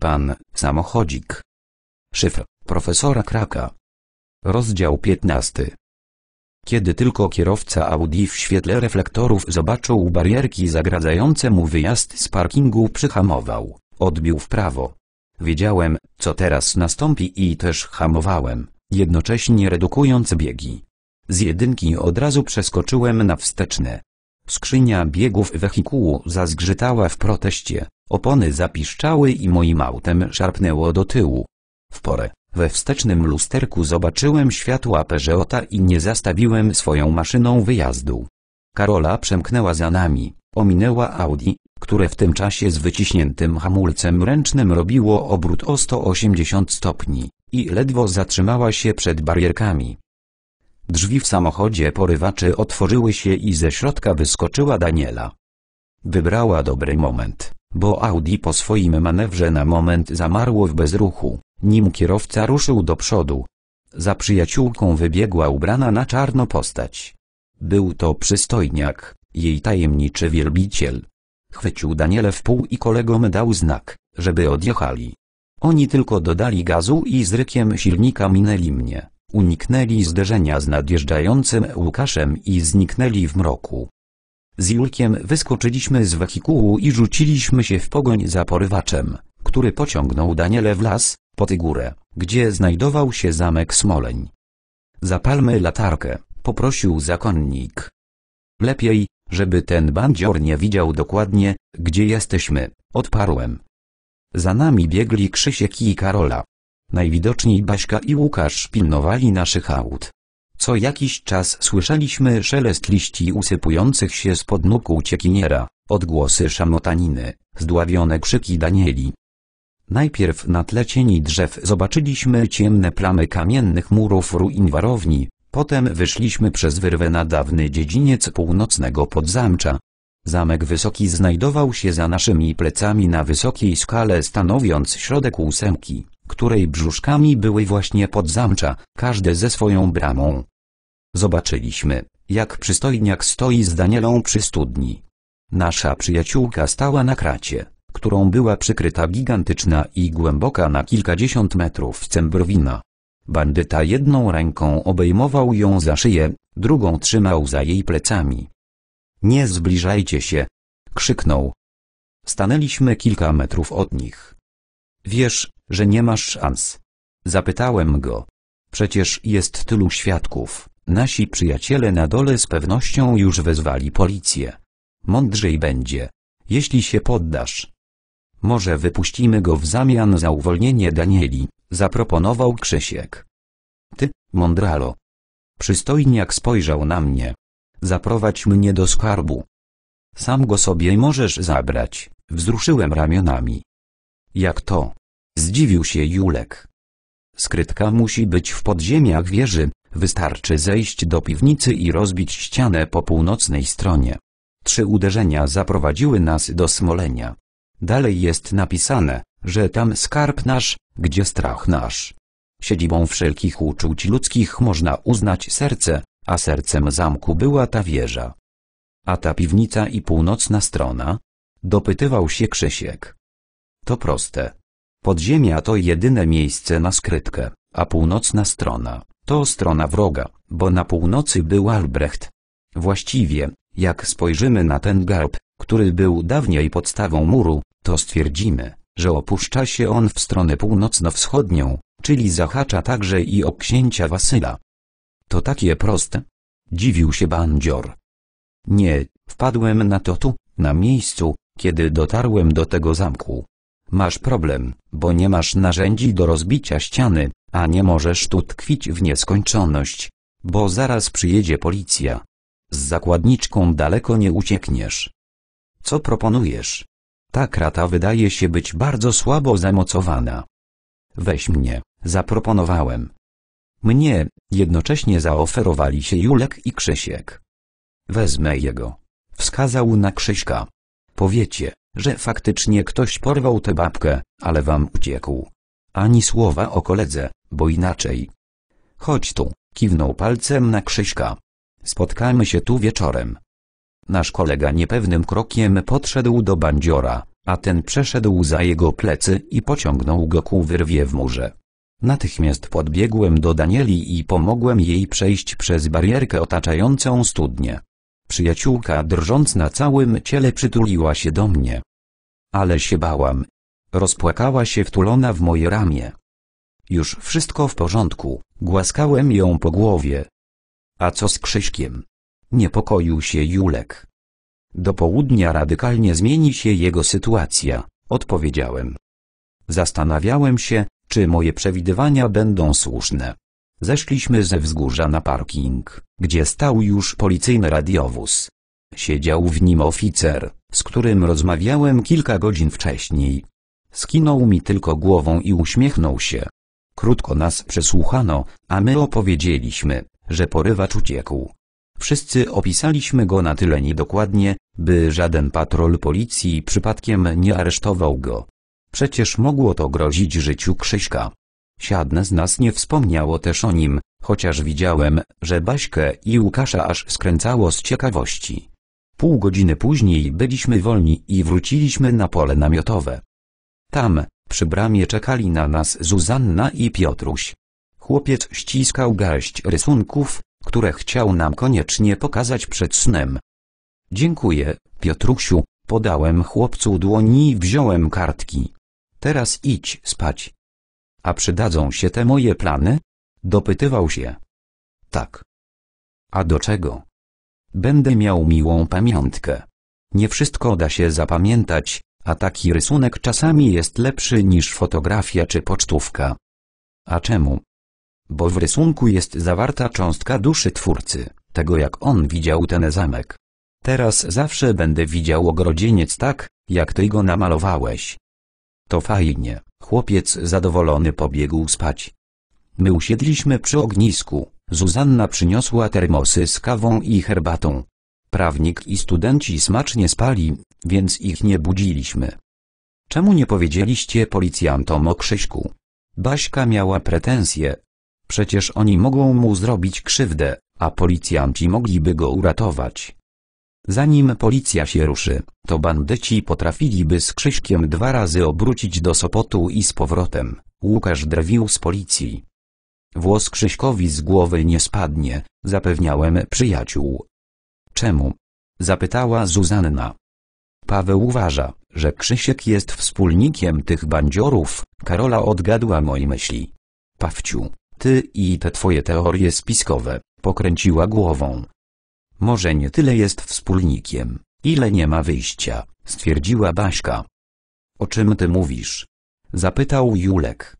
Pan, samochodzik. Szyfr, profesora Kraka. Rozdział 15. Kiedy tylko kierowca Audi w świetle reflektorów zobaczył barierki zagradzające mu wyjazd z parkingu przyhamował, odbił w prawo. Wiedziałem, co teraz nastąpi i też hamowałem, jednocześnie redukując biegi. Z jedynki od razu przeskoczyłem na wsteczne. Skrzynia biegów wehikułu zazgrzytała w proteście, opony zapiszczały i moim autem szarpnęło do tyłu. W porę, we wstecznym lusterku zobaczyłem światła Peugeota i nie zastawiłem swoją maszyną wyjazdu. Karola przemknęła za nami, ominęła Audi, które w tym czasie z wyciśniętym hamulcem ręcznym robiło obrót o 180 stopni i ledwo zatrzymała się przed barierkami. Drzwi w samochodzie porywaczy otworzyły się i ze środka wyskoczyła Daniela. Wybrała dobry moment, bo Audi po swoim manewrze na moment zamarło w bezruchu, nim kierowca ruszył do przodu. Za przyjaciółką wybiegła ubrana na czarno postać. Był to przystojniak, jej tajemniczy wielbiciel. Chwycił Daniele w pół i kolegom dał znak, żeby odjechali. Oni tylko dodali gazu i z rykiem silnika minęli mnie. Uniknęli zderzenia z nadjeżdżającym Łukaszem i zniknęli w mroku. Z Julkiem wyskoczyliśmy z wehikułu i rzuciliśmy się w pogoń za porywaczem, który pociągnął Daniele w las, pod górę, gdzie znajdował się zamek Smoleń. Zapalmy latarkę, poprosił zakonnik. Lepiej, żeby ten bandzior nie widział dokładnie, gdzie jesteśmy, odparłem. Za nami biegli Krzysiek i Karola, Najwidoczniej Baśka i Łukasz pilnowali naszych aut. Co jakiś czas słyszeliśmy szelest liści usypujących się spod nóg uciekiniera, odgłosy szamotaniny, zdławione krzyki Danieli. Najpierw na tle cieni drzew zobaczyliśmy ciemne plamy kamiennych murów ruin warowni, potem wyszliśmy przez wyrwę na dawny dziedziniec północnego podzamcza. Zamek wysoki znajdował się za naszymi plecami na wysokiej skale stanowiąc środek ósemki której brzuszkami były właśnie pod zamcza, każde ze swoją bramą. Zobaczyliśmy, jak przystojniak stoi z Danielą przy studni. Nasza przyjaciółka stała na kracie, którą była przykryta gigantyczna i głęboka na kilkadziesiąt metrów cembrowina. Bandyta jedną ręką obejmował ją za szyję, drugą trzymał za jej plecami. Nie zbliżajcie się! krzyknął. Stanęliśmy kilka metrów od nich. Wiesz, że nie masz szans. Zapytałem go. Przecież jest tylu świadków. Nasi przyjaciele na dole z pewnością już wezwali policję. Mądrzej będzie, jeśli się poddasz. Może wypuścimy go w zamian za uwolnienie Danieli, zaproponował Krzysiek. Ty, mądralo. Przystojniak spojrzał na mnie. Zaprowadź mnie do skarbu. Sam go sobie możesz zabrać, wzruszyłem ramionami. Jak to? Zdziwił się Julek. Skrytka musi być w podziemiach wieży, wystarczy zejść do piwnicy i rozbić ścianę po północnej stronie. Trzy uderzenia zaprowadziły nas do Smolenia. Dalej jest napisane, że tam skarb nasz, gdzie strach nasz. Siedzibą wszelkich uczuć ludzkich można uznać serce, a sercem zamku była ta wieża. A ta piwnica i północna strona? Dopytywał się Krzysiek. To proste. Podziemia to jedyne miejsce na skrytkę, a północna strona, to strona wroga, bo na północy był Albrecht. Właściwie, jak spojrzymy na ten galb, który był dawniej podstawą muru, to stwierdzimy, że opuszcza się on w stronę północno-wschodnią, czyli zahacza także i o księcia Wasyla. To takie proste? Dziwił się bandzior. Nie, wpadłem na to tu, na miejscu, kiedy dotarłem do tego zamku, Masz problem, bo nie masz narzędzi do rozbicia ściany, a nie możesz tu tkwić w nieskończoność, bo zaraz przyjedzie policja. Z zakładniczką daleko nie uciekniesz. Co proponujesz? Ta krata wydaje się być bardzo słabo zamocowana. Weź mnie, zaproponowałem. Mnie, jednocześnie zaoferowali się Julek i Krzysiek. Wezmę jego. Wskazał na Krzyśka. Powiecie, że faktycznie ktoś porwał tę babkę, ale wam uciekł. Ani słowa o koledze, bo inaczej. Chodź tu, kiwnął palcem na Krzyśka. Spotkamy się tu wieczorem. Nasz kolega niepewnym krokiem podszedł do bandziora, a ten przeszedł za jego plecy i pociągnął go ku wyrwie w murze. Natychmiast podbiegłem do Danieli i pomogłem jej przejść przez barierkę otaczającą studnię. Przyjaciółka drżąc na całym ciele przytuliła się do mnie. Ale się bałam. Rozpłakała się wtulona w moje ramię. Już wszystko w porządku, głaskałem ją po głowie. A co z Krzyśkiem? Niepokoił się Julek. Do południa radykalnie zmieni się jego sytuacja, odpowiedziałem. Zastanawiałem się, czy moje przewidywania będą słuszne. Zeszliśmy ze wzgórza na parking gdzie stał już policyjny radiowóz. Siedział w nim oficer, z którym rozmawiałem kilka godzin wcześniej. Skinął mi tylko głową i uśmiechnął się. Krótko nas przesłuchano, a my opowiedzieliśmy, że porywacz uciekł. Wszyscy opisaliśmy go na tyle niedokładnie, by żaden patrol policji przypadkiem nie aresztował go. Przecież mogło to grozić życiu Krzyśka. Siadne z nas nie wspomniało też o nim, Chociaż widziałem, że Baśkę i Łukasza aż skręcało z ciekawości. Pół godziny później byliśmy wolni i wróciliśmy na pole namiotowe. Tam, przy bramie czekali na nas Zuzanna i Piotruś. Chłopiec ściskał garść rysunków, które chciał nam koniecznie pokazać przed snem. Dziękuję, Piotrusiu, podałem chłopcu dłoni i wziąłem kartki. Teraz idź spać. A przydadzą się te moje plany? Dopytywał się. Tak. A do czego? Będę miał miłą pamiątkę. Nie wszystko da się zapamiętać, a taki rysunek czasami jest lepszy niż fotografia czy pocztówka. A czemu? Bo w rysunku jest zawarta cząstka duszy twórcy, tego jak on widział ten zamek. Teraz zawsze będę widział ogrodzieniec tak, jak ty go namalowałeś. To fajnie, chłopiec zadowolony pobiegł spać. My usiedliśmy przy ognisku. Zuzanna przyniosła termosy z kawą i herbatą. Prawnik i studenci smacznie spali, więc ich nie budziliśmy. Czemu nie powiedzieliście policjantom o Krzyśku? Baśka miała pretensje. Przecież oni mogą mu zrobić krzywdę, a policjanci mogliby go uratować. Zanim policja się ruszy, to bandyci potrafiliby z Krzyśkiem dwa razy obrócić do Sopotu i z powrotem. Łukasz drwił z policji. Włos Krzyśkowi z głowy nie spadnie, zapewniałem przyjaciół. Czemu? Zapytała Zuzanna. Paweł uważa, że Krzysiek jest wspólnikiem tych bandziorów, Karola odgadła moje myśli. Pawciu, ty i te twoje teorie spiskowe, pokręciła głową. Może nie tyle jest wspólnikiem, ile nie ma wyjścia, stwierdziła Baśka. O czym ty mówisz? Zapytał Julek.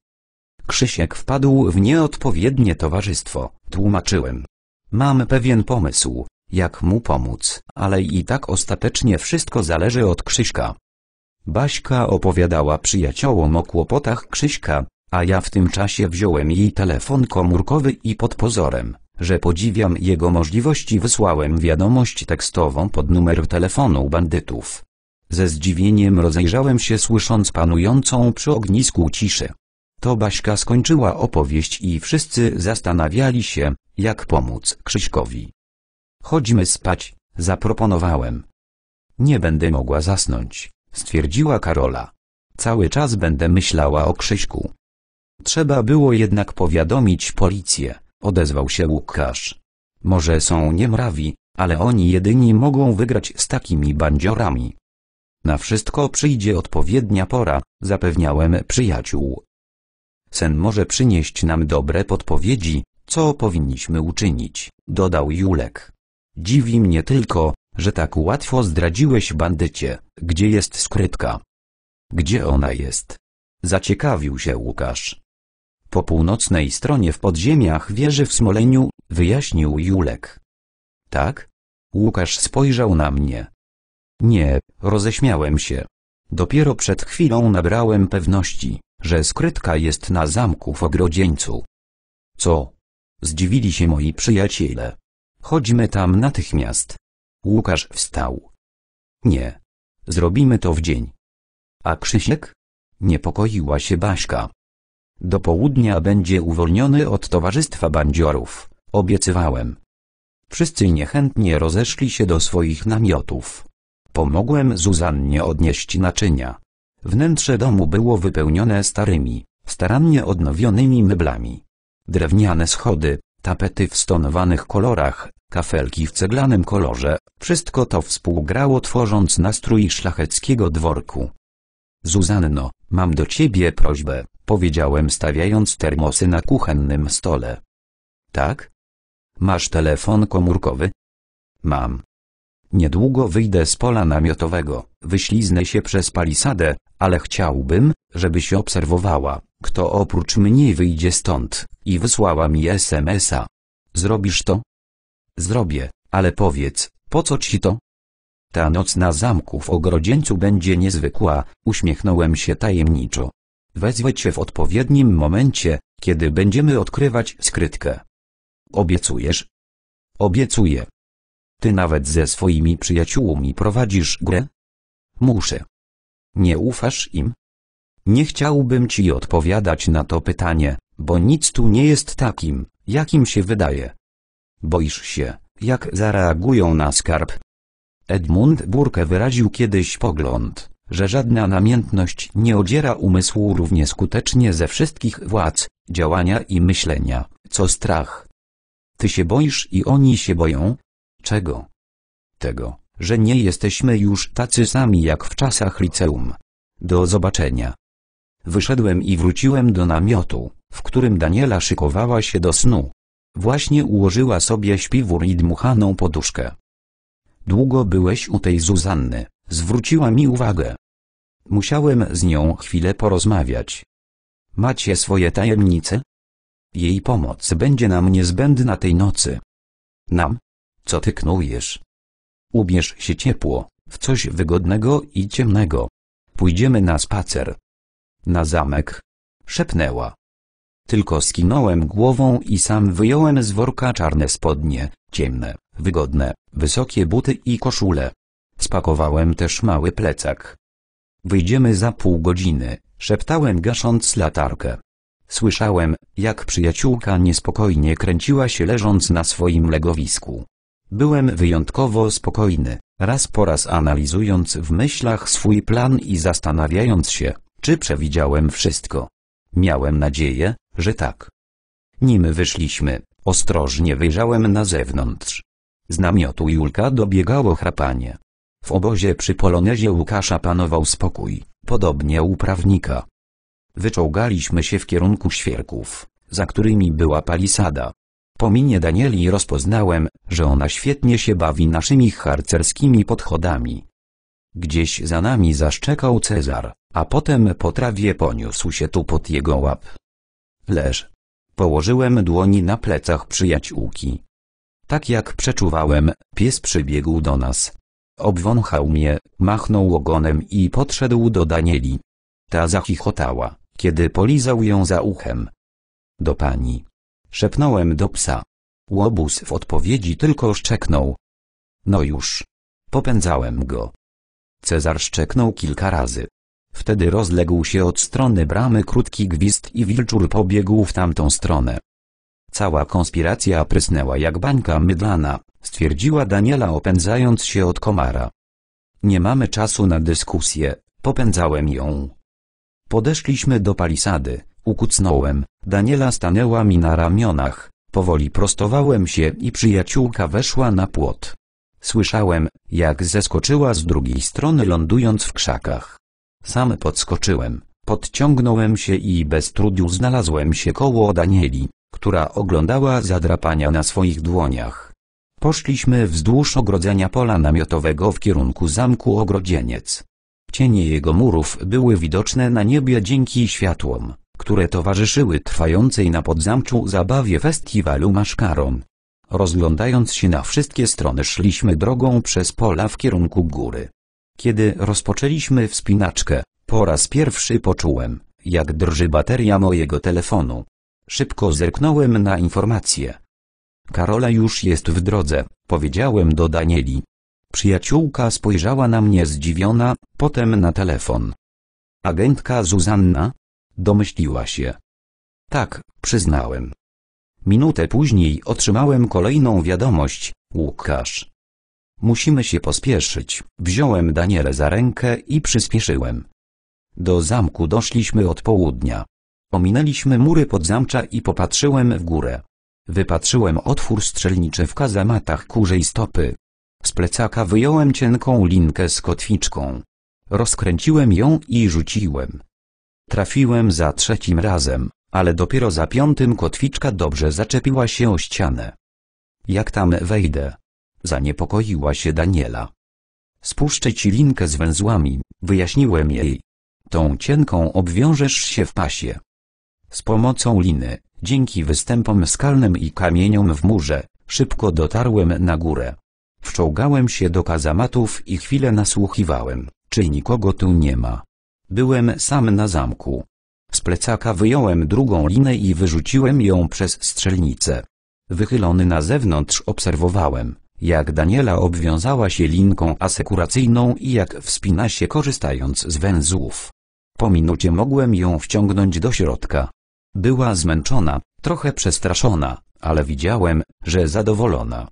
Krzysiek wpadł w nieodpowiednie towarzystwo, tłumaczyłem. Mam pewien pomysł, jak mu pomóc, ale i tak ostatecznie wszystko zależy od Krzyśka. Baśka opowiadała przyjaciołom o kłopotach Krzyśka, a ja w tym czasie wziąłem jej telefon komórkowy i pod pozorem, że podziwiam jego możliwości wysłałem wiadomość tekstową pod numer telefonu bandytów. Ze zdziwieniem rozejrzałem się słysząc panującą przy ognisku ciszę. To Baśka skończyła opowieść i wszyscy zastanawiali się, jak pomóc Krzyśkowi. Chodźmy spać, zaproponowałem. Nie będę mogła zasnąć, stwierdziła Karola. Cały czas będę myślała o Krzyśku. Trzeba było jednak powiadomić policję, odezwał się Łukasz. Może są niemrawi, ale oni jedyni mogą wygrać z takimi bandziorami. Na wszystko przyjdzie odpowiednia pora, zapewniałem przyjaciół. Sen może przynieść nam dobre podpowiedzi, co powinniśmy uczynić, dodał Julek. Dziwi mnie tylko, że tak łatwo zdradziłeś bandycie, gdzie jest skrytka. Gdzie ona jest? Zaciekawił się Łukasz. Po północnej stronie w podziemiach wieży w Smoleniu, wyjaśnił Julek. Tak? Łukasz spojrzał na mnie. Nie, roześmiałem się. Dopiero przed chwilą nabrałem pewności że skrytka jest na zamku w ogrodzieńcu. Co? Zdziwili się moi przyjaciele. Chodźmy tam natychmiast. Łukasz wstał. Nie. Zrobimy to w dzień. A Krzysiek? Niepokoiła się Baśka. Do południa będzie uwolniony od towarzystwa bandziorów, obiecywałem. Wszyscy niechętnie rozeszli się do swoich namiotów. Pomogłem Zuzannie odnieść naczynia. Wnętrze domu było wypełnione starymi, starannie odnowionymi meblami. Drewniane schody, tapety w stonowanych kolorach, kafelki w ceglanym kolorze, wszystko to współgrało tworząc nastrój szlacheckiego dworku. Zuzanno, mam do ciebie prośbę, powiedziałem stawiając termosy na kuchennym stole. Tak? Masz telefon komórkowy? Mam. Niedługo wyjdę z pola namiotowego, wyśliznę się przez palisadę, ale chciałbym, żebyś obserwowała, kto oprócz mnie wyjdzie stąd, i wysłała mi SMS-a. Zrobisz to? Zrobię, ale powiedz, po co ci to? Ta noc na zamku w ogrodzieńcu będzie niezwykła, uśmiechnąłem się tajemniczo. Wezwę cię w odpowiednim momencie, kiedy będziemy odkrywać skrytkę. Obiecujesz? Obiecuję. Ty nawet ze swoimi przyjaciółmi prowadzisz grę? Muszę. Nie ufasz im? Nie chciałbym ci odpowiadać na to pytanie, bo nic tu nie jest takim, jakim się wydaje. Boisz się, jak zareagują na skarb. Edmund Burke wyraził kiedyś pogląd, że żadna namiętność nie odziera umysłu równie skutecznie ze wszystkich władz, działania i myślenia, co strach. Ty się boisz i oni się boją? Czego? Tego że nie jesteśmy już tacy sami jak w czasach liceum. Do zobaczenia. Wyszedłem i wróciłem do namiotu, w którym Daniela szykowała się do snu. Właśnie ułożyła sobie śpiwór i dmuchaną poduszkę. Długo byłeś u tej Zuzanny, zwróciła mi uwagę. Musiałem z nią chwilę porozmawiać. Macie swoje tajemnice? Jej pomoc będzie nam niezbędna tej nocy. Nam? Co ty knujesz? Ubierz się ciepło, w coś wygodnego i ciemnego. Pójdziemy na spacer. Na zamek, szepnęła. Tylko skinąłem głową i sam wyjąłem z worka czarne spodnie, ciemne, wygodne, wysokie buty i koszule. Spakowałem też mały plecak. Wyjdziemy za pół godziny, szeptałem gasząc latarkę. Słyszałem, jak przyjaciółka niespokojnie kręciła się leżąc na swoim legowisku. Byłem wyjątkowo spokojny, raz po raz analizując w myślach swój plan i zastanawiając się, czy przewidziałem wszystko. Miałem nadzieję, że tak. Nim wyszliśmy, ostrożnie wyjrzałem na zewnątrz. Z namiotu Julka dobiegało chrapanie. W obozie przy Polonezie Łukasza panował spokój, podobnie u prawnika. Wyczołgaliśmy się w kierunku świerków, za którymi była palisada. Po minie Danieli rozpoznałem, że ona świetnie się bawi naszymi harcerskimi podchodami. Gdzieś za nami zaszczekał Cezar, a potem po trawie poniósł się tu pod jego łap. Leż. Położyłem dłoni na plecach przyjaciółki. Tak jak przeczuwałem, pies przybiegł do nas. Obwąchał mnie, machnął ogonem i podszedł do Danieli. Ta zachichotała, kiedy polizał ją za uchem. Do pani. Szepnąłem do psa. Łobuz w odpowiedzi tylko szczeknął. No już. Popędzałem go. Cezar szczeknął kilka razy. Wtedy rozległ się od strony bramy krótki gwizd i wilczur pobiegł w tamtą stronę. Cała konspiracja prysnęła jak bańka mydlana, stwierdziła Daniela opędzając się od komara. Nie mamy czasu na dyskusję, popędzałem ją. Podeszliśmy do palisady. Ukucnąłem, Daniela stanęła mi na ramionach, powoli prostowałem się i przyjaciółka weszła na płot. Słyszałem, jak zeskoczyła z drugiej strony lądując w krzakach. Sam podskoczyłem, podciągnąłem się i bez trudu znalazłem się koło Danieli, która oglądała zadrapania na swoich dłoniach. Poszliśmy wzdłuż ogrodzenia pola namiotowego w kierunku zamku Ogrodzieniec. Cienie jego murów były widoczne na niebie dzięki światłom, które towarzyszyły trwającej na Podzamczu zabawie festiwalu Maszkaron. Rozglądając się na wszystkie strony szliśmy drogą przez pola w kierunku góry. Kiedy rozpoczęliśmy wspinaczkę, po raz pierwszy poczułem, jak drży bateria mojego telefonu. Szybko zerknąłem na informację. Karola już jest w drodze, powiedziałem do Danieli. Przyjaciółka spojrzała na mnie zdziwiona, potem na telefon. Agentka Zuzanna, domyśliła się. Tak, przyznałem. Minutę później otrzymałem kolejną wiadomość, Łukasz. Musimy się pospieszyć. Wziąłem Danielę za rękę i przyspieszyłem. Do zamku doszliśmy od południa. Ominęliśmy mury podzamcza i popatrzyłem w górę. Wypatrzyłem otwór strzelniczy w kazamatach kurzej stopy. Z plecaka wyjąłem cienką linkę z kotwiczką. Rozkręciłem ją i rzuciłem. Trafiłem za trzecim razem, ale dopiero za piątym kotwiczka dobrze zaczepiła się o ścianę. Jak tam wejdę? Zaniepokoiła się Daniela. Spuszczę ci linkę z węzłami, wyjaśniłem jej. Tą cienką obwiążesz się w pasie. Z pomocą liny, dzięki występom skalnym i kamieniom w murze, szybko dotarłem na górę. Wczołgałem się do kazamatów i chwilę nasłuchiwałem, czy nikogo tu nie ma. Byłem sam na zamku. Z plecaka wyjąłem drugą linę i wyrzuciłem ją przez strzelnicę. Wychylony na zewnątrz obserwowałem, jak Daniela obwiązała się linką asekuracyjną i jak wspina się korzystając z węzłów. Po minucie mogłem ją wciągnąć do środka. Była zmęczona, trochę przestraszona, ale widziałem, że zadowolona.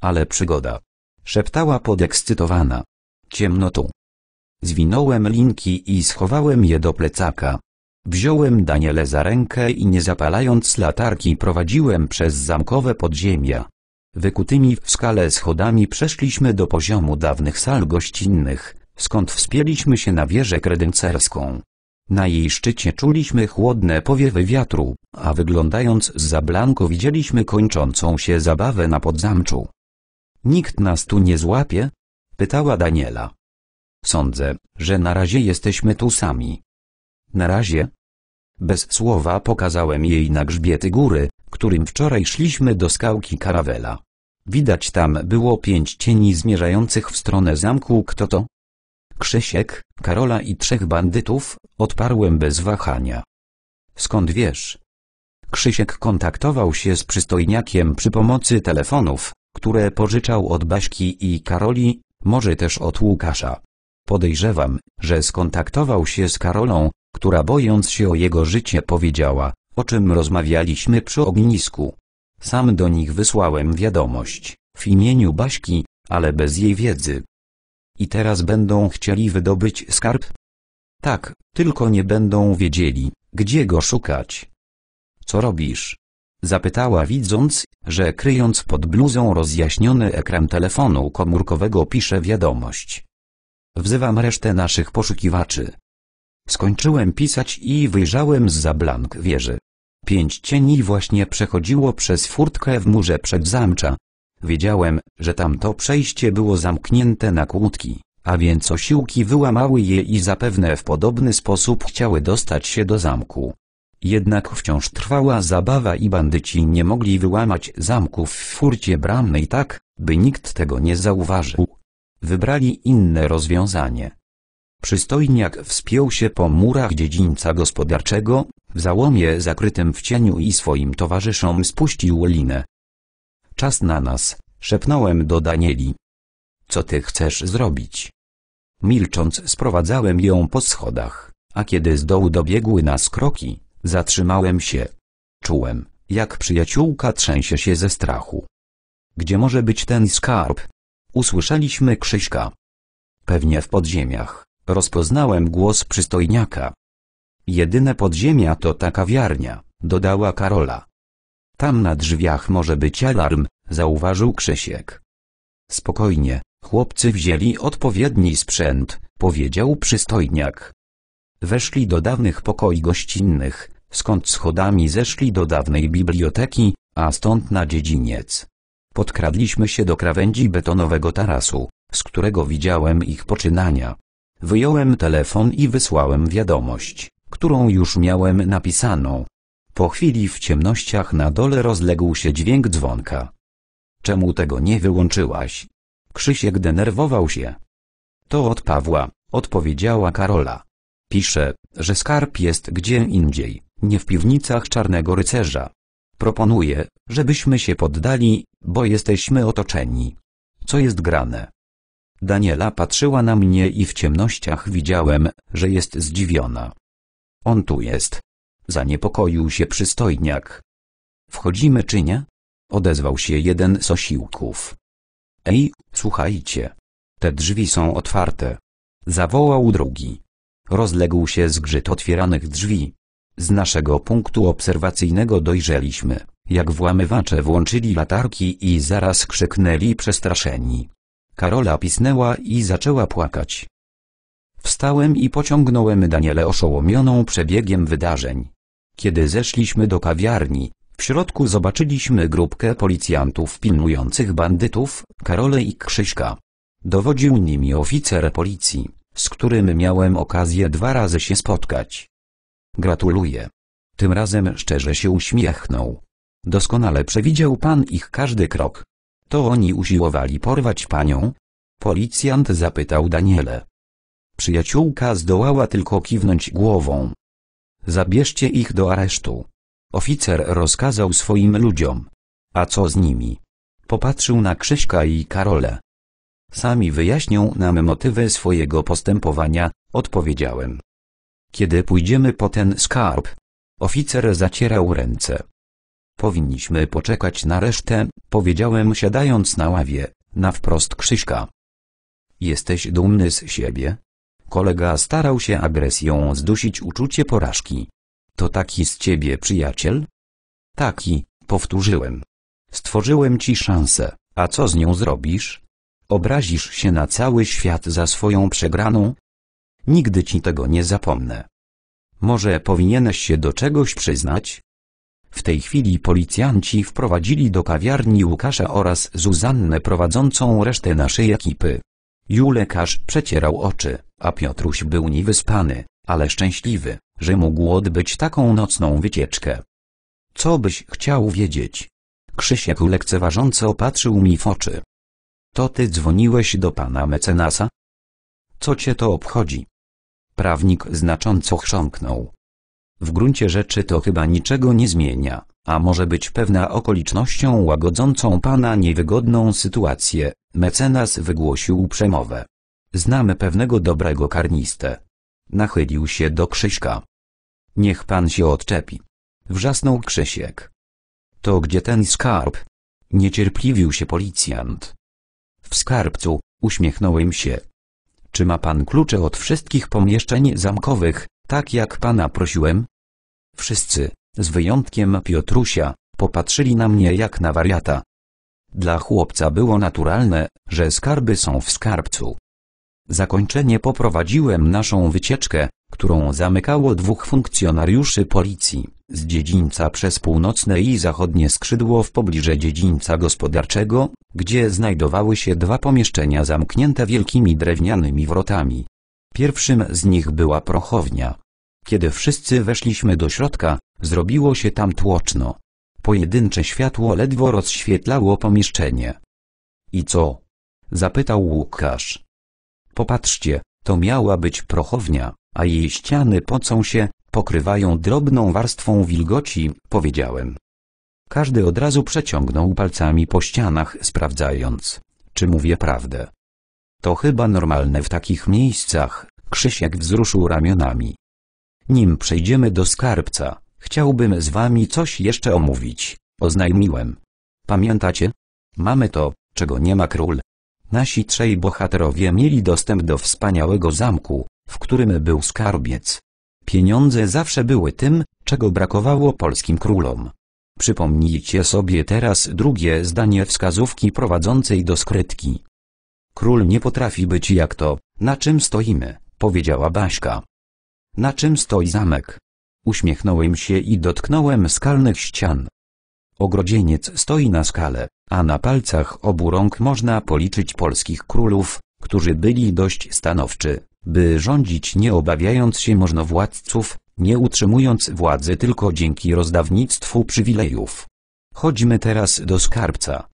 Ale przygoda. Szeptała podekscytowana. tu. Zwinąłem linki i schowałem je do plecaka. Wziąłem Daniele za rękę i nie zapalając latarki prowadziłem przez zamkowe podziemia. Wykutymi w skale schodami przeszliśmy do poziomu dawnych sal gościnnych, skąd wspięliśmy się na wieżę kredencerską. Na jej szczycie czuliśmy chłodne powiewy wiatru, a wyglądając z zablanko widzieliśmy kończącą się zabawę na podzamczu. Nikt nas tu nie złapie? Pytała Daniela. Sądzę, że na razie jesteśmy tu sami. Na razie? Bez słowa pokazałem jej na grzbiety góry, którym wczoraj szliśmy do skałki Karawela. Widać tam było pięć cieni zmierzających w stronę zamku. Kto to? Krzysiek, Karola i trzech bandytów, odparłem bez wahania. Skąd wiesz? Krzysiek kontaktował się z przystojniakiem przy pomocy telefonów, które pożyczał od Baśki i Karoli, może też od Łukasza. Podejrzewam, że skontaktował się z Karolą, która bojąc się o jego życie powiedziała, o czym rozmawialiśmy przy ognisku. Sam do nich wysłałem wiadomość, w imieniu Baśki, ale bez jej wiedzy. I teraz będą chcieli wydobyć skarb? Tak, tylko nie będą wiedzieli, gdzie go szukać. Co robisz? Zapytała widząc, że kryjąc pod bluzą rozjaśniony ekran telefonu komórkowego pisze wiadomość. Wzywam resztę naszych poszukiwaczy. Skończyłem pisać i wyjrzałem z za blank wieży. Pięć cieni właśnie przechodziło przez furtkę w murze przedzamcza. Wiedziałem, że tamto przejście było zamknięte na kłódki, a więc osiłki wyłamały je i zapewne w podobny sposób chciały dostać się do zamku. Jednak wciąż trwała zabawa i bandyci nie mogli wyłamać zamków w furcie bramnej tak, by nikt tego nie zauważył wybrali inne rozwiązanie. Przystojniak wspiął się po murach dziedzińca gospodarczego, w załomie zakrytym w cieniu i swoim towarzyszom spuścił linę. Czas na nas, szepnąłem do Danieli. Co ty chcesz zrobić? Milcząc sprowadzałem ją po schodach, a kiedy z dołu dobiegły nas kroki, zatrzymałem się. Czułem, jak przyjaciółka trzęsie się ze strachu. Gdzie może być ten skarb? Usłyszeliśmy Krzyśka. Pewnie w podziemiach. Rozpoznałem głos przystojniaka. Jedyne podziemia to ta kawiarnia, dodała Karola. Tam na drzwiach może być alarm, zauważył Krzysiek. Spokojnie, chłopcy wzięli odpowiedni sprzęt, powiedział przystojniak. Weszli do dawnych pokoi gościnnych, skąd schodami zeszli do dawnej biblioteki, a stąd na dziedziniec. Podkradliśmy się do krawędzi betonowego tarasu, z którego widziałem ich poczynania. Wyjąłem telefon i wysłałem wiadomość, którą już miałem napisaną. Po chwili w ciemnościach na dole rozległ się dźwięk dzwonka. Czemu tego nie wyłączyłaś? Krzysiek denerwował się. To od Pawła, odpowiedziała Karola. Pisze, że skarb jest gdzie indziej, nie w piwnicach Czarnego Rycerza. Proponuję, żebyśmy się poddali, bo jesteśmy otoczeni. Co jest grane? Daniela patrzyła na mnie i w ciemnościach widziałem, że jest zdziwiona. On tu jest. Zaniepokoił się przystojniak. Wchodzimy czy nie? Odezwał się jeden z osiłków. Ej, słuchajcie. Te drzwi są otwarte. Zawołał drugi. Rozległ się zgrzyt otwieranych drzwi. Z naszego punktu obserwacyjnego dojrzeliśmy, jak włamywacze włączyli latarki i zaraz krzyknęli przestraszeni. Karola pisnęła i zaczęła płakać. Wstałem i pociągnąłem Danielę oszołomioną przebiegiem wydarzeń. Kiedy zeszliśmy do kawiarni, w środku zobaczyliśmy grupkę policjantów pilnujących bandytów, Karolę i Krzyśka. Dowodził nimi oficer policji, z którym miałem okazję dwa razy się spotkać. Gratuluję. Tym razem szczerze się uśmiechnął. Doskonale przewidział pan ich każdy krok. To oni usiłowali porwać panią? Policjant zapytał Daniele. Przyjaciółka zdołała tylko kiwnąć głową. Zabierzcie ich do aresztu. Oficer rozkazał swoim ludziom. A co z nimi? Popatrzył na Krzyśka i Karolę. Sami wyjaśnią nam motywy swojego postępowania, odpowiedziałem. Kiedy pójdziemy po ten skarb? Oficer zacierał ręce. Powinniśmy poczekać na resztę, powiedziałem siadając na ławie, na wprost Krzyśka. Jesteś dumny z siebie? Kolega starał się agresją zdusić uczucie porażki. To taki z ciebie przyjaciel? Taki, powtórzyłem. Stworzyłem ci szansę, a co z nią zrobisz? Obrazisz się na cały świat za swoją przegraną? Nigdy ci tego nie zapomnę. Może powinieneś się do czegoś przyznać? W tej chwili policjanci wprowadzili do kawiarni Łukasza oraz Zuzannę prowadzącą resztę naszej ekipy. Julekarz przecierał oczy, a Piotruś był niewyspany, ale szczęśliwy, że mógł odbyć taką nocną wycieczkę. Co byś chciał wiedzieć? Krzysiek lekceważąco opatrzył mi w oczy. To ty dzwoniłeś do pana mecenasa? Co cię to obchodzi? Prawnik znacząco chrząknął. W gruncie rzeczy to chyba niczego nie zmienia, a może być pewna okolicznością łagodzącą pana niewygodną sytuację, mecenas wygłosił przemowę. Znamy pewnego dobrego karnistę. Nachylił się do Krzyśka. Niech pan się odczepi. Wrzasnął Krzysiek. To gdzie ten skarb? Niecierpliwił się policjant. W skarbcu, uśmiechnąłem się. Czy ma pan klucze od wszystkich pomieszczeń zamkowych, tak jak pana prosiłem? Wszyscy, z wyjątkiem Piotrusia, popatrzyli na mnie jak na wariata. Dla chłopca było naturalne, że skarby są w skarbcu. Zakończenie poprowadziłem naszą wycieczkę, którą zamykało dwóch funkcjonariuszy policji, z dziedzińca przez północne i zachodnie skrzydło w pobliże dziedzińca gospodarczego, gdzie znajdowały się dwa pomieszczenia zamknięte wielkimi drewnianymi wrotami. Pierwszym z nich była prochownia. Kiedy wszyscy weszliśmy do środka, zrobiło się tam tłoczno. Pojedyncze światło ledwo rozświetlało pomieszczenie. I co? Zapytał Łukasz. Popatrzcie, to miała być prochownia a jej ściany pocą się, pokrywają drobną warstwą wilgoci, powiedziałem. Każdy od razu przeciągnął palcami po ścianach, sprawdzając, czy mówię prawdę. To chyba normalne w takich miejscach, Krzysiek wzruszył ramionami. Nim przejdziemy do skarbca, chciałbym z wami coś jeszcze omówić, oznajmiłem. Pamiętacie? Mamy to, czego nie ma król, Nasi trzej bohaterowie mieli dostęp do wspaniałego zamku, w którym był skarbiec. Pieniądze zawsze były tym, czego brakowało polskim królom. Przypomnijcie sobie teraz drugie zdanie wskazówki prowadzącej do skrytki. Król nie potrafi być jak to, na czym stoimy, powiedziała Baśka. Na czym stoi zamek? Uśmiechnąłem się i dotknąłem skalnych ścian. Ogrodzieniec stoi na skale, a na palcach obu rąk można policzyć polskich królów, którzy byli dość stanowczy, by rządzić nie obawiając się możnowładców, nie utrzymując władzy tylko dzięki rozdawnictwu przywilejów. Chodźmy teraz do skarbca.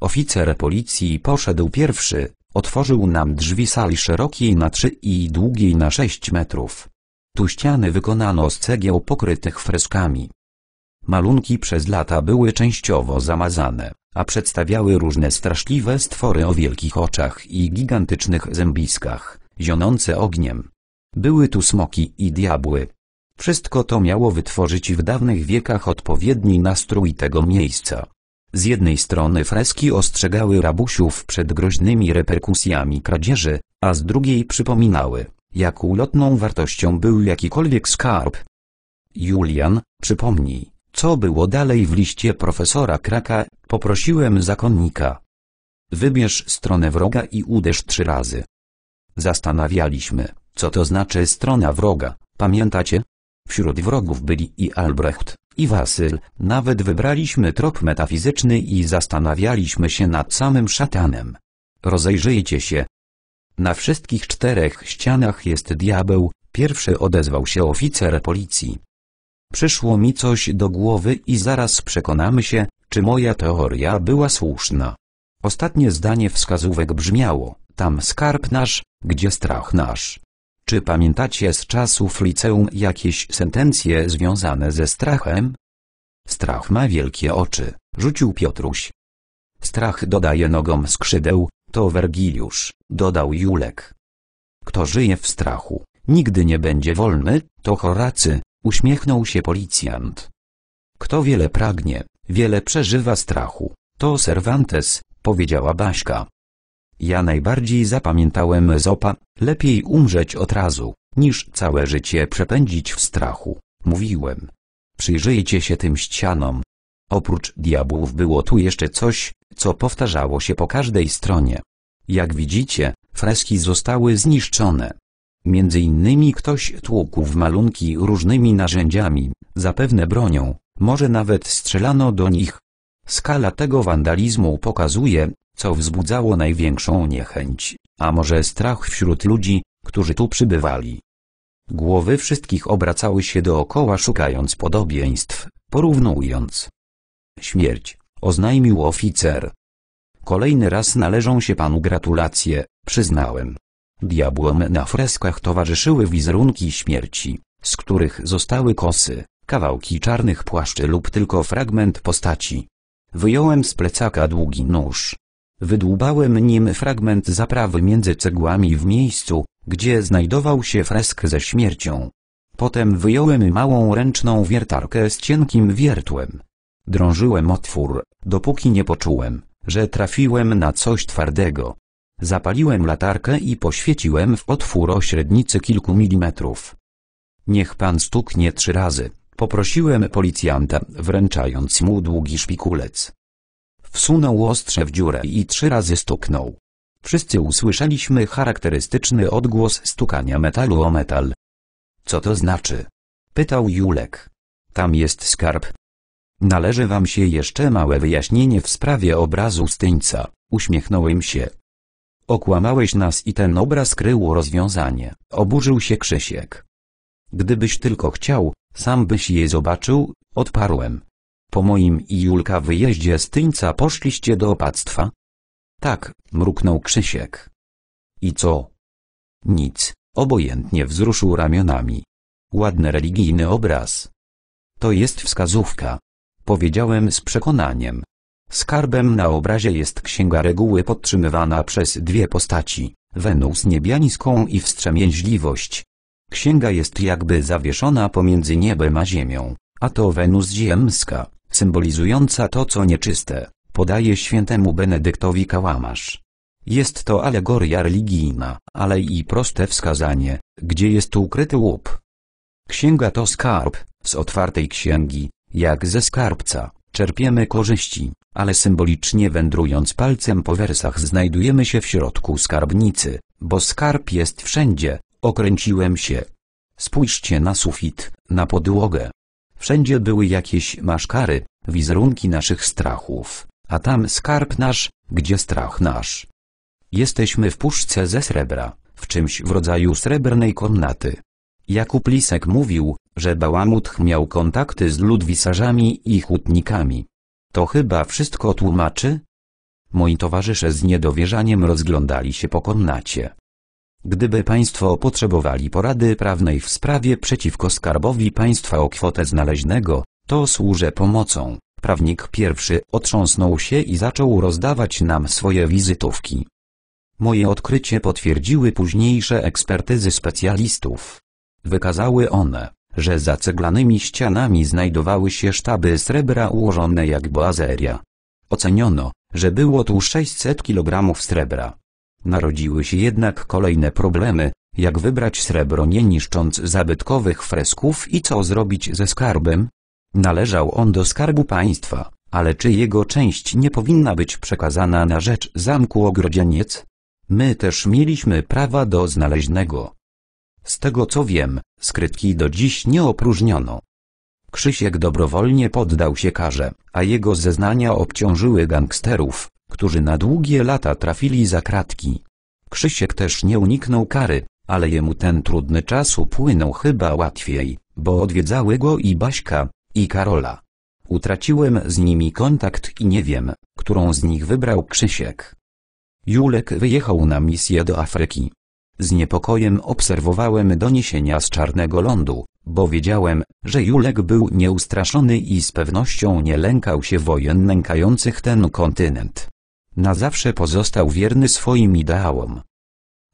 Oficer policji poszedł pierwszy, otworzył nam drzwi sali szerokiej na trzy i długiej na sześć metrów. Tu ściany wykonano z cegieł pokrytych freskami, Malunki przez lata były częściowo zamazane, a przedstawiały różne straszliwe stwory o wielkich oczach i gigantycznych zębiskach, zionące ogniem. Były tu smoki i diabły. Wszystko to miało wytworzyć w dawnych wiekach odpowiedni nastrój tego miejsca. Z jednej strony freski ostrzegały rabusiów przed groźnymi reperkusjami kradzieży, a z drugiej przypominały, jak ulotną wartością był jakikolwiek skarb. Julian, przypomnij, co było dalej w liście profesora Kraka, poprosiłem zakonnika. Wybierz stronę wroga i uderz trzy razy. Zastanawialiśmy, co to znaczy strona wroga, pamiętacie? Wśród wrogów byli i Albrecht, i Wasyl, nawet wybraliśmy trop metafizyczny i zastanawialiśmy się nad samym szatanem. Rozejrzyjcie się. Na wszystkich czterech ścianach jest diabeł, pierwszy odezwał się oficer policji. Przyszło mi coś do głowy i zaraz przekonamy się, czy moja teoria była słuszna. Ostatnie zdanie wskazówek brzmiało, tam skarb nasz, gdzie strach nasz. Czy pamiętacie z czasów liceum jakieś sentencje związane ze strachem? Strach ma wielkie oczy, rzucił Piotruś. Strach dodaje nogom skrzydeł, to Wergiliusz, dodał Julek. Kto żyje w strachu, nigdy nie będzie wolny, to Horacy, Uśmiechnął się policjant. Kto wiele pragnie, wiele przeżywa strachu. To Cervantes, powiedziała Baśka. Ja najbardziej zapamiętałem Zopa, lepiej umrzeć od razu, niż całe życie przepędzić w strachu, mówiłem. Przyjrzyjcie się tym ścianom. Oprócz diabłów było tu jeszcze coś, co powtarzało się po każdej stronie. Jak widzicie, freski zostały zniszczone. Między innymi ktoś tłukł w malunki różnymi narzędziami, zapewne bronią, może nawet strzelano do nich. Skala tego wandalizmu pokazuje, co wzbudzało największą niechęć, a może strach wśród ludzi, którzy tu przybywali. Głowy wszystkich obracały się dookoła szukając podobieństw, porównując. Śmierć, oznajmił oficer. Kolejny raz należą się panu gratulacje, przyznałem. Diabłom na freskach towarzyszyły wizerunki śmierci, z których zostały kosy, kawałki czarnych płaszczy lub tylko fragment postaci. Wyjąłem z plecaka długi nóż. Wydłubałem nim fragment zaprawy między cegłami w miejscu, gdzie znajdował się fresk ze śmiercią. Potem wyjąłem małą ręczną wiertarkę z cienkim wiertłem. Drążyłem otwór, dopóki nie poczułem, że trafiłem na coś twardego. Zapaliłem latarkę i poświeciłem w otwór o średnicy kilku milimetrów. Niech pan stuknie trzy razy, poprosiłem policjanta, wręczając mu długi szpikulec. Wsunął ostrze w dziurę i trzy razy stuknął. Wszyscy usłyszeliśmy charakterystyczny odgłos stukania metalu o metal. Co to znaczy? Pytał Julek. Tam jest skarb. Należy wam się jeszcze małe wyjaśnienie w sprawie obrazu Styńca, uśmiechnąłem się. Okłamałeś nas i ten obraz krył rozwiązanie, oburzył się Krzysiek. Gdybyś tylko chciał, sam byś je zobaczył, odparłem. Po moim i Julka wyjeździe z Tyńca poszliście do opactwa? Tak, mruknął Krzysiek. I co? Nic, obojętnie wzruszył ramionami. Ładny religijny obraz. To jest wskazówka. Powiedziałem z przekonaniem. Skarbem na obrazie jest księga reguły podtrzymywana przez dwie postaci, Wenus niebiańską i wstrzemięźliwość. Księga jest jakby zawieszona pomiędzy niebem a ziemią, a to Wenus ziemska, symbolizująca to co nieczyste, podaje świętemu Benedyktowi kałamarz. Jest to alegoria religijna, ale i proste wskazanie, gdzie jest ukryty łup. Księga to skarb, z otwartej księgi, jak ze skarbca, Czerpiemy korzyści, ale symbolicznie wędrując palcem po wersach znajdujemy się w środku skarbnicy, bo skarb jest wszędzie, okręciłem się. Spójrzcie na sufit, na podłogę. Wszędzie były jakieś maszkary, wizerunki naszych strachów, a tam skarb nasz, gdzie strach nasz. Jesteśmy w puszce ze srebra, w czymś w rodzaju srebrnej komnaty. Jakub Lisek mówił, że Bałamut miał kontakty z ludwisarzami i hutnikami. To chyba wszystko tłumaczy? Moi towarzysze z niedowierzaniem rozglądali się po komnacie. Gdyby Państwo potrzebowali porady prawnej w sprawie przeciwko Skarbowi Państwa o kwotę znaleźnego, to służę pomocą. Prawnik pierwszy otrząsnął się i zaczął rozdawać nam swoje wizytówki. Moje odkrycie potwierdziły późniejsze ekspertyzy specjalistów. Wykazały one, że za ceglanymi ścianami znajdowały się sztaby srebra ułożone jak boazeria. Oceniono, że było tu 600 kg srebra. Narodziły się jednak kolejne problemy, jak wybrać srebro nie niszcząc zabytkowych fresków i co zrobić ze skarbem? Należał on do skarbu państwa, ale czy jego część nie powinna być przekazana na rzecz zamku ogrodzieniec? My też mieliśmy prawa do znaleźnego. Z tego co wiem, skrytki do dziś nie opróżniono. Krzysiek dobrowolnie poddał się karze, a jego zeznania obciążyły gangsterów, którzy na długie lata trafili za kratki. Krzysiek też nie uniknął kary, ale jemu ten trudny czas upłynął chyba łatwiej, bo odwiedzały go i Baśka, i Karola. Utraciłem z nimi kontakt i nie wiem, którą z nich wybrał Krzysiek. Julek wyjechał na misję do Afryki. Z niepokojem obserwowałem doniesienia z Czarnego Lądu, bo wiedziałem, że Julek był nieustraszony i z pewnością nie lękał się wojen nękających ten kontynent. Na zawsze pozostał wierny swoim ideałom.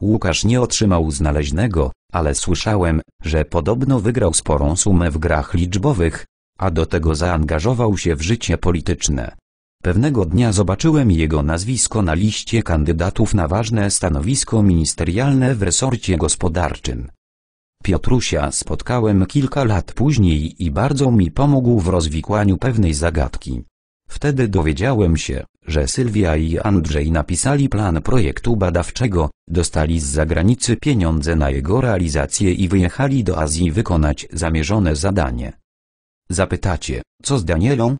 Łukasz nie otrzymał znaleźnego, ale słyszałem, że podobno wygrał sporą sumę w grach liczbowych, a do tego zaangażował się w życie polityczne. Pewnego dnia zobaczyłem jego nazwisko na liście kandydatów na ważne stanowisko ministerialne w resorcie gospodarczym. Piotrusia spotkałem kilka lat później i bardzo mi pomógł w rozwikłaniu pewnej zagadki. Wtedy dowiedziałem się, że Sylwia i Andrzej napisali plan projektu badawczego, dostali z zagranicy pieniądze na jego realizację i wyjechali do Azji wykonać zamierzone zadanie. Zapytacie, co z Danielą?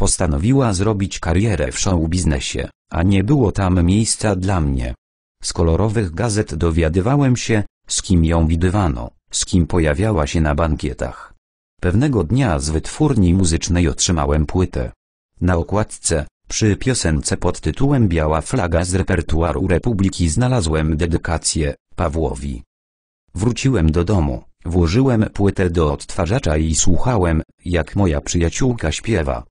Postanowiła zrobić karierę w showbiznesie, a nie było tam miejsca dla mnie. Z kolorowych gazet dowiadywałem się, z kim ją widywano, z kim pojawiała się na bankietach. Pewnego dnia z wytwórni muzycznej otrzymałem płytę. Na okładce, przy piosence pod tytułem Biała flaga z repertuaru Republiki znalazłem dedykację Pawłowi. Wróciłem do domu, włożyłem płytę do odtwarzacza i słuchałem, jak moja przyjaciółka śpiewa,